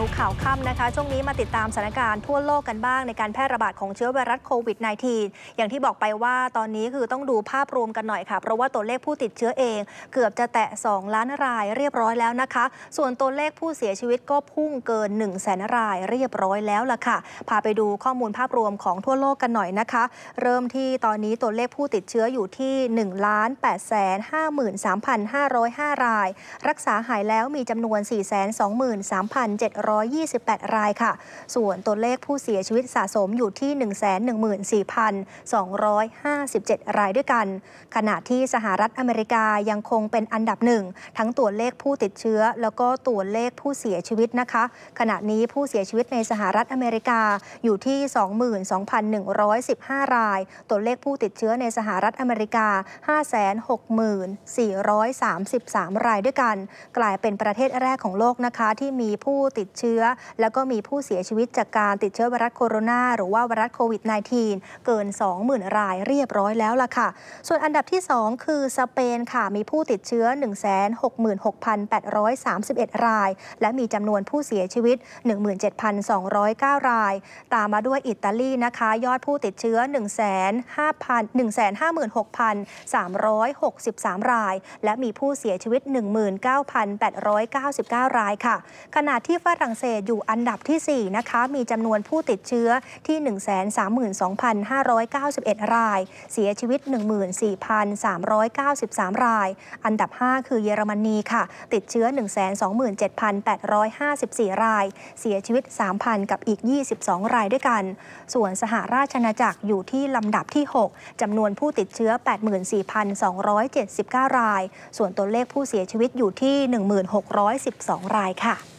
นวข่าวค่ำนะคะ ช่วงนี้มาติดตามสถานการณ์ทั่วโลกกันบ้าง ในการแพร่ระบาดของเชื้อไวรัสโควิด -19 อย่างที่บอกไปว่าตอนนี้คือต้องดูภาพรวมกันหน่อยค่ะ เพราะว่าตัวเลขผู้ติดเชื้อเอง เกือบจะแตะ 2 ล้านรายเรียบร้อยแล้วนะคะ ส่วนตัวเลขผู้เสียชีวิตก็พุ่งเกิน1นึ่งแสนรายเรียบร้อยแล้วล่ะค่ะ พาไปดูข้อมูลภาพรวมของทั่วโลกกันหน่อยนะคะ เริ่มที่ตอนนี้ตัวเลขผู้ติดเชื้ออยู่ที่1ล้านมพันห้าราย รักษาหายแล้วมีจำนวน4จ็ด1 2 8 รายค่ะ ส่วนตัวเลขผู้เสียชีวิตสะสมอยู่ที่ 114,257 รายด้วยกัน ขณะที่สหรัฐอเมริกายังคงเป็นอันดับหนึ่งทั้งตัวเลขผู้ติดเชื้อ แล้วก็ตัวเลขผู้เสียชีวิตนะคะ ขณะนี้ผู้เสียชีวิตในสหรัฐอเมริกาอยู่ที่ 22,115 ราย ตัวเลขผู้ติดเชื้อในสหรัฐอเมริกา5 6 4 3 3 รายด้วยกัน กลายเป็นประเทศแรกของโลกนะคะที่มีผู้ติดเชื้อ แล้วก็มีผู้เสียชีวิตจากการติดเชื้อไวรัสโคโรนาหรือว่าไวรัสโควิด -19 เกิน 20,000 ราย เรียบร้อยแล้วล่ะค่ะ ส่วนอันดับที่ 2 คือสเปนค่ะมีผู้ติดเชื้อ166,831 ราย และมีจำนวนผู้เสียชีวิต 17,209 รายตามมาด้วยอิตาลีนะคะยอดผู้ติดเชื้อ1 5 156,363ราย และมีผู้เสียชีวิต 19,899 รายค่ะขณะที่ฝรั่งรั่งเศสอยู่อันดับที่ 4 นะคะ มีจำนวนผู้ติดเชื้อที่ 132,591 ราย เสียชีวิต 14,393 ราย อันดับ 5 คือเยอรมนีค่ะติดเชื้อ127,854 ราย เสียชีวิต 3,000กับอีก 22 รายด้วยกัน ส่วนสหราชอาณาจักรอยู่ที่ลำดับที่ 6จำนวนผู้ติดเชื้อ 84,279 ราย ส่วนตัวเลขผู้เสียชีวิตอยู่ที่ 1612 รายค่ะ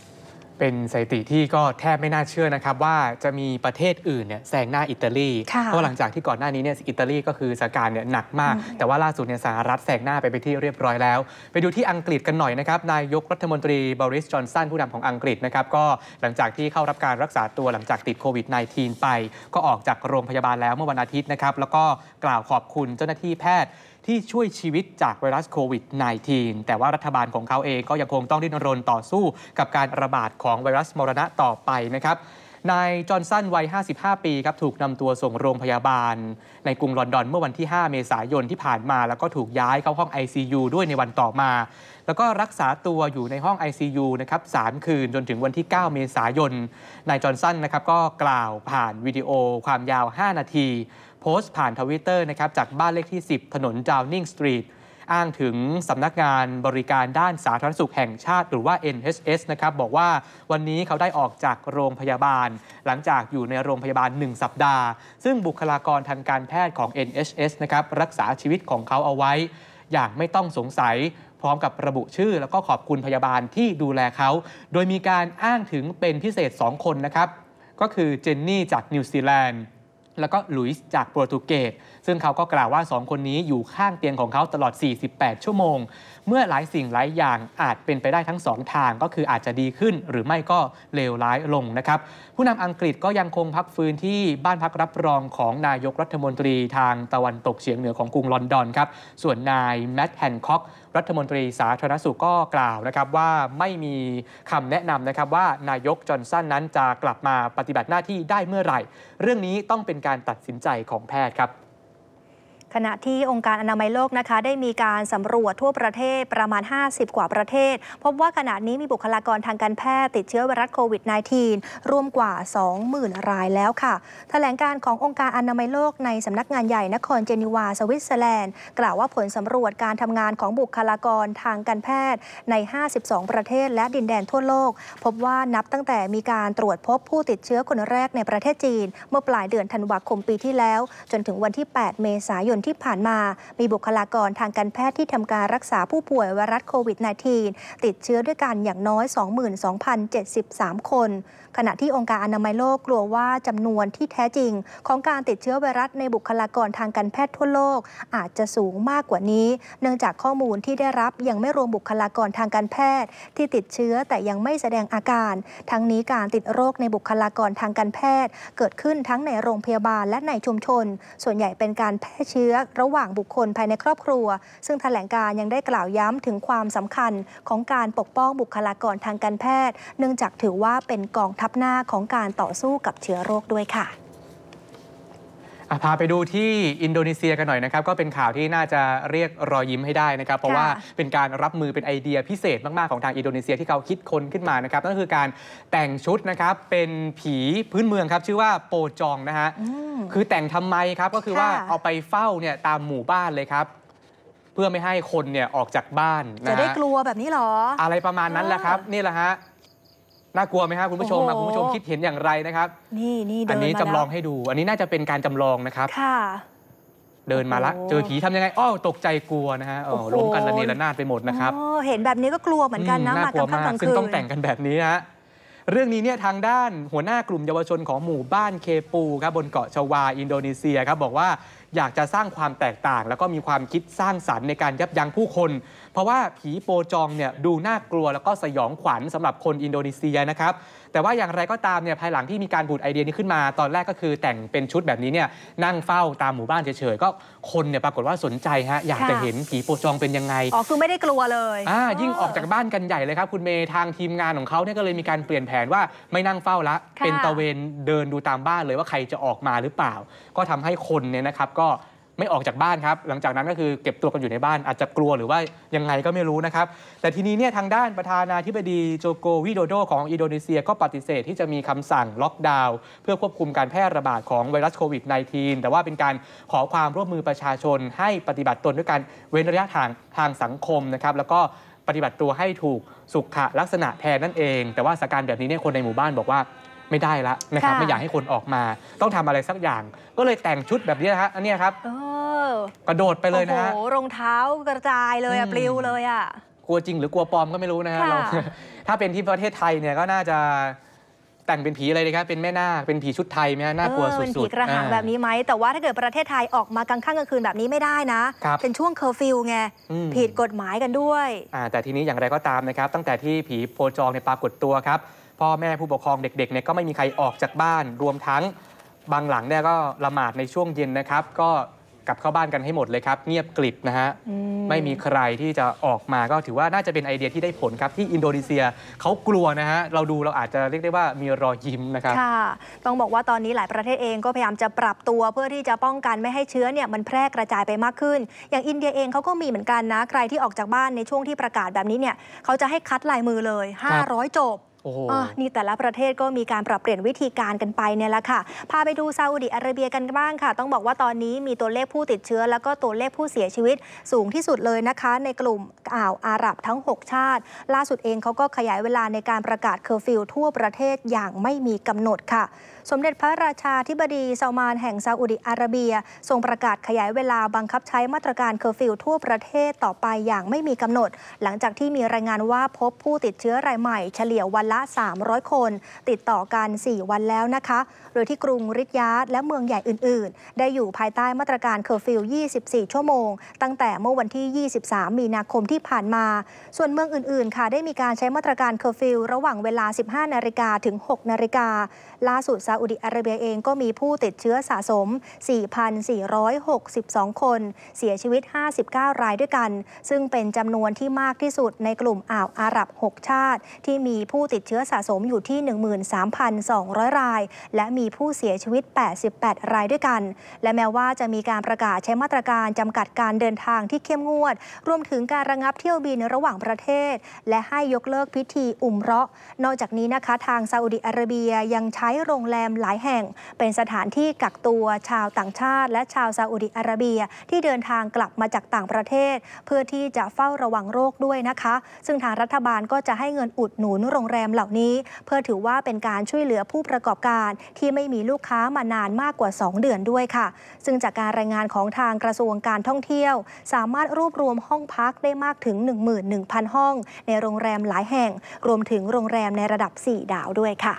เป็นสถิติที่ก็แทบไม่น่าเชื่อนะครับว่าจะมีประเทศอื่นเนี่ยแซงหน้าอิตาลี เพราะหลังจากที่ก่อนหน้านี้เนี่ยอิตาลีก็คือสถานการณ์เนี่ยหนักมาก แต่ว่าล่าสุดเนี่ยสหรัฐแซงหน้าไปไปที่เรียบร้อยแล้ว ไปดูที่อังกฤษกันหน่อยนะครับ นายกรัฐมนตรีบริสจอนสันผู้นำของอังกฤษนะครับก็หลังจากที่เข้ารับการรักษาตัวหลังจากติดโควิด -19 ไป ก็ออกจากโรงพยาบาลแล้วเมื่อวันอาทิตย์นะครับแล้วก็กล่าวขอบคุณเจ้าหน้าที่แพทย์ที่ช่วยชีวิตจากไวรัสโควิด -19 แต่ว่ารัฐบาลของเขาเองก็ยังคงต้องดิ้นรนต่อสู้กับการระบาดของไวรัสมรณะต่อไปนะครับ นายจอห์นสันวัย 55 ปีครับถูกนำตัวส่งโรงพยาบาล ในกรุงลอนดอนเมื่อวันที่ 5 เมษายนที่ผ่านมา แล้วก็ถูกย้ายเข้าห้อง ICU ด้วยในวันต่อมา แล้วก็รักษาตัวอยู่ในห้อง ICU นะครับ3คืนจนถึงวันที่ 9 เมษายนนายจอห์นสันนะครับก็กล่าวผ่านวิดีโอ ความยาว 5 นาทีโพสต์ผ่านทวิตเตอร์นะครับจากบ้านเลขที่ 10 ถนนดาวนิงสตรีทอ้างถึงสำนักงานบริการด้านสาธารณสุขแห่งชาติหรือว่า NHS นะครับ บอกว่าวันนี้เขาได้ออกจากโรงพยาบาล หลังจากอยู่ในโรงพยาบาล 1 สัปดาห์ ซึ่งบุคลากรทางการแพทย์ของ NHS นะครับรักษาชีวิตของเขาเอาไว้ อย่างไม่ต้องสงสัย พร้อมกับระบุชื่อ แล้วก็ขอบคุณพยาบาลที่ดูแลเขา โดยมีการอ้างถึงเป็นพิเศษ 2 คนนะครับ ก็คือเจนนี่จากนิวซีแลนด์แล้วก็ลุยส์จากโปรตุเกส ซึ่งเขาก็กล่าวว่า 2 คนนี้อยู่ข้างเตียงของเขาตลอด 48 ชั่วโมงเมื่อหลายสิ่งหลายอย่างอาจเป็นไปได้ทั้งสองทางก็คืออาจจะดีขึ้นหรือไม่ก็เลวร้ายลงนะครับ ผู้นำอังกฤษก็ยังคงพักฟื้นที่บ้านพักรับรองของนายกรัฐมนตรีทางตะวันตกเฉียงเหนือของกรุงลอนดอนครับ ส่วนนายแมตต์แฮนคอก รัฐมนตรีสาธารณสุขก็กล่าวนะครับว่าไม่มีคำแนะนำนะครับว่านายกจอห์นสันนั้นจะกลับมาปฏิบัติหน้าที่ได้เมื่อไหร่ เรื่องนี้ต้องเป็นการตัดสินใจของแพทย์ครับขณะที่องค์การอนามัยโลกนะคะ ได้มีการสำรวจทั่วประเทศประมาณ 50 กว่าประเทศ พบว่าขณะนี้มีบุคลากรทางการแพทย์ติดเชื้อไวรัสโควิด -19 ร่วมกว่า 20,000 รายแล้วค่ะถแถลงการขององค์การอนามัยโลกในสำนักงานใหญ่นครเจนีวาสวิตเซอร์แลนด์ กล่าวว่าผลสำรวจการทำงานของบุคลากรทางการแพทย์ใน 52 ประเทศ และดินแดนทั่วโลก พบว่านับตั้งแต่มีการตรวจพบผู้ติดเชื้อคนแรกในประเทศจีน เมื่อปลายเดือนธันวาคมปีที่แล้ว จนถึงวันที่ 8 เมษายนนที่ผ่านมา มีบุคลากรทางการแพทย์ที่ทำการรักษาผู้ป่วยไวรัสโควิด -19 ติดเชื้อด้วยกันอย่างน้อย 22,073 คน ขณะที่องค์การอนามัยโลกกลัวว่าจำนวนที่แท้จริง ของการติดเชื้อไวรัสในบุคลากรทางการแพทย์ทั่วโลกอาจจะสูงมากกว่านี้ เนื่องจากข้อมูลที่ได้รับยังไม่รวมบุคลากรทางการแพทย์ ที่ติดเชื้อแต่ยังไม่แสดงอาการ ทั้งนี้การติดโรคในบุคลากรทางการแพทย์ เกิดขึ้นทั้งในโรงพยาบาลและในชุมชน ส่วนใหญ่เป็นการแพร่เชื้อื้อระหว่างบุคคลภายในครอบครัว ซึ่งแถลงการยังได้กล่าวย้ำถึงความสำคัญของการปกป้องบุคลากรทางการแพทย์ เนื่องจากถือว่าเป็นกองทัพหน้าของการต่อสู้กับเชื้อโรคด้วยค่ะพาไปดูที่อินโดนีเซียกันหน่อยนะครับ ก็เป็นข่าวที่น่าจะเรียกรอยยิ้มให้ได้นะครับเพราะว่าเป็นการรับมือเป็นไอเดียพิเศษมาก ๆ ของทางอินโดนีเซียที่เขาคิดค้นขึ้นมานะครับ นั่นคือการแต่งชุดนะครับ เป็นผีพื้นเมืองครับชื่อว่าโปจองนะฮะคือแต่งทำไมครับ ก็คือว่าเอาไปเฝ้าเนี่ยตามหมู่บ้านเลยครับ เพื่อไม่ให้คนเนี่ยออกจากบ้านจะได้กลัวแบบนี้หรอ อะไรประมาณนั้นแหละครับนี่แหละฮะน่ากลัวไหมครับคุณผู้ชมคุณผู้ชมคิดเห็นอย่างไรนะครับนี่นี่อันนี้จำลองให้ดูอันนี้น่าจะเป็นการจำลองนะครับค่ะเดินมาละเจอผีทํยังไงอ้อตกใจกลัวนะฮะโล้มกันระเนระนาดไปหมดนะครับเห็นแบบนี้ก็กลัวเหมือนกันนะมากลัวมากซึ่งต้องแต่งกันแบบนี้ฮะเรื่องนี้เนี่ยทางด้านหัวหน้ากลุ่มเยาวชนของหมู่บ้านเคปูครับบนเกาะชวา อินโดนีเซียครับบอกว่าอยากจะสร้างความแตกต่าง แล้วก็มีความคิดสร้างสรรค์ในการยับยั้งผู้คนเพราะว่าผีโปจองเนี่ยดูน่ากลัวแล้วก็สยองขวัญสำหรับคนอินโดนีเซียนะครับ แต่ว่าอย่างไรก็ตามเนี่ยภายหลังที่มีการบูดไอเดียนี้ขึ้นมา ตอนแรกก็คือแต่งเป็นชุดแบบนี้เนี่ย นั่งเฝ้าตามหมู่บ้านเฉยๆก็คนเนี่ยปรากฏว่าสนใจฮะอยากจะเห็นผีโปจองเป็นยังไงอ๋อคือไม่ได้กลัวเลยอ่ายิ่งออกจากบ้านกันใหญ่เลยครับคุณเมย์ทางทีมงานของเขาเนี่ยก็เลยมีการเปลี่ยนแผนว่าไม่นั่งเฝ้าละ เป็นตะเวนเดินดูตามบ้านเลยว่าใครจะออกมาหรือเปล่า ก็ทำให้คนเนี่ยนะครับก็ไม่ออกจากบ้านครับ หลังจากนั้นก็คือเก็บตัวกันอยู่ในบ้านอาจจะกลัวหรือว่ายังไงก็ไม่รู้นะครับ แต่ทีนี้เนี่ยทางด้านประธานาธิบดีโจโกวิโดโดของอินโดนีเซีย ก็ปฏิเสธที่จะมีคำสั่งล็อกดาวน์เพื่อควบคุมการแพร่ระบาดของไวรัสโควิด -19 แต่ว่าเป็นการขอความร่วมมือประชาชน ให้ปฏิบัติตนด้วยการเว้นระยะทางทางสังคมนะครับ แล้วก็ปฏิบัติตัวให้ถูกสุขลักษณะแทนนั่นเอง แต่ว่าสถานการณ์แบบนี้เนี่ยคนในหมู่บ้านบอกว่าไม่ได้ละนะครับไม่อยากให้คนออกมาต้องทำอะไรสักอย่าง ก็เลยแต่งชุดแบบนี้นะฮะอันนี้ครับกระโดดไปเลยนะฮะโอ้โหรองเท้ากระจายเลยอะปลิวเลยอะกลัวจริงหรือกลัวปลอมก็ไม่รู้นะฮะถ้าเป็นที่ประเทศไทยเนี่ยก็น่าจะแต่งเป็นผีอะไรดีครับเป็นแม่นาคเป็นผีชุดไทยไหมฮะน่ากลัวสุดๆเป็นผีกระหังแบบนี้ไหมแต่ว่าถ้าเกิดประเทศไทยออกมากลางค่ำกลางคืนแบบนี้ไม่ได้นะ เป็นช่วงเคอร์ฟิวไง ผิดกฎหมายกันด้วยอ่าแต่ทีนี้อย่างไรก็ตามนะครับ ตั้งแต่ที่ผีโพจองเนี่ยปรากฏตัวครับ พ่อแม่ผู้ปกครองเด็กๆเนี่ยก็ไม่มีใครออกจากบ้าน รวมทั้งบางหลังเนี่ยก็ละหมาดในช่วงเย็นนะครับก็กลับเข้าบ้านกันให้หมดเลยครับเงียบกลิบนะฮะไม่มีใครที่จะออกมาก็ถือว่าน่าจะเป็นไอเดียที่ได้ผลครับที่อินโดนีเซียเขากลัวนะฮะเราดูเราอาจจะเรียกได้ว่ามีรอยยิ้มนะครับ ค่ะ ต้องบอกว่าตอนนี้หลายประเทศเองก็พยายามจะปรับตัวเพื่อที่จะป้องกันไม่ให้เชื้อเนี่ยมันแพร่กระจายไปมากขึ้น อย่างอินเดียเองเขาก็มีเหมือนกันนะใครที่ออกจากบ้านในช่วงที่ประกาศแบบนี้เนี่ยเขาจะให้คัดลายมือเลย500จบนี่แต่ละประเทศก็มีการปรับเปลี่ยนวิธีการกันไปเนี่ยแหละค่ะ พาไปดูซาอุดิอาระเบียกันบ้างค่ะ ต้องบอกว่าตอนนี้มีตัวเลขผู้ติดเชื้อแล้วก็ตัวเลขผู้เสียชีวิต สูงที่สุดเลยนะคะ ในกลุ่มอ่าวอาหรับทั้ง 6 ชาติ ล่าสุดเองเขาก็ขยายเวลาในการประกาศเคอร์ฟิวทั่วประเทศอย่างไม่มีกำหนดค่ะสมเด็จพระราชาธิบดีซามานแห่งซาอุดิอาระเบีย ทรงประกาศขยายเวลาบังคับใช้มาตรการเคอร์ฟิวทั่วประเทศต่อไปอย่างไม่มีกำหนด หลังจากที่มีรายงานว่าพบผู้ติดเชื้อรายใหม่ เฉลี่ยวันละ 300 คน ติดต่อกัน 4 วันแล้วนะคะ โดยที่กรุง ริยาดและเมืองใหญ่อื่น ๆ ได้อยู่ภายใต้มาตรการเคอร์ฟิว24 ชั่วโมง ตั้งแต่เมื่อวันที่ 23 มีนาคมที่ผ่านมา ส่วนเมืองอื่น ๆ ค่ะได้มีการใช้มาตรการเคอร์ฟิวระหว่างเวลา 15นาฬิกาถึง6นาฬิกาล่าสุดซาอุดิอาระเบียเองก็มีผู้ติดเชื้อสะสม 4,462 คน เสียชีวิต 59 รายด้วยกัน ซึ่งเป็นจำนวนที่มากที่สุดในกลุ่มอ่าวอาหรับ 6 ชาติ ที่มีผู้ติดเชื้อสะสมอยู่ที่ 13,200 ราย และมีผู้เสียชีวิต 88 รายด้วยกัน และแม้ว่าจะมีการประกาศใช้มาตรการจำกัดการเดินทางที่เข้มงวด รวมถึงการระงับเที่ยวบินระหว่างประเทศ และให้ยกเลิกพิธีอุมเราะนอกจากนี้นะคะทางซาอุดิอาระเบียยังใช้โรงแรมหลายแห่งเป็นสถานที่กักตัวชาวต่างชาติ และชาวซาอุดิอาระเบียที่เดินทางกลับมาจากต่างประเทศ เพื่อที่จะเฝ้าระวังโรคด้วยนะคะ ซึ่งทางรัฐบาลก็จะให้เงินอุดหนุนโรงแรมเหล่านี้ เพื่อถือว่าเป็นการช่วยเหลือผู้ประกอบการที่ไม่มีลูกค้ามานานมากกว่า 2 เดือนด้วยค่ะ ซึ่งจากการรายงานของทางกระทรวงการท่องเที่ยว สามารถรวบรวมห้องพักได้มากถึง 11,000 ห้องในโรงแรมหลายแห่งรวมถึงโรงแรมในระดับ4ดาวด้วยค่ะ